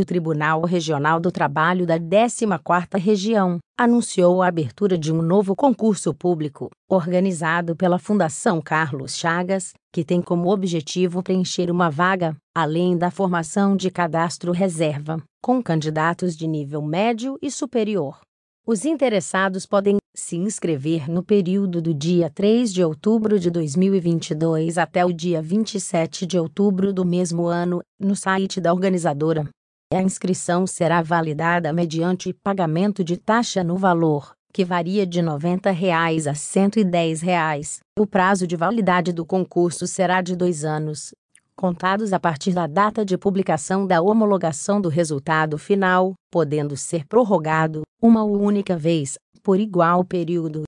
O Tribunal Regional do Trabalho da 14ª Região anunciou a abertura de um novo concurso público, organizado pela Fundação Carlos Chagas, que tem como objetivo preencher uma vaga, além da formação de cadastro reserva, com candidatos de nível médio e superior. Os interessados podem se inscrever no período do dia 3 de outubro de 2022 até o dia 27 de outubro do mesmo ano, no site da organizadora. A inscrição será validada mediante pagamento de taxa no valor, que varia de R$ 90 reais a R$ 110. Reais. O prazo de validade do concurso será de dois anos, contados a partir da data de publicação da homologação do resultado final, podendo ser prorrogado, uma única vez, por igual período.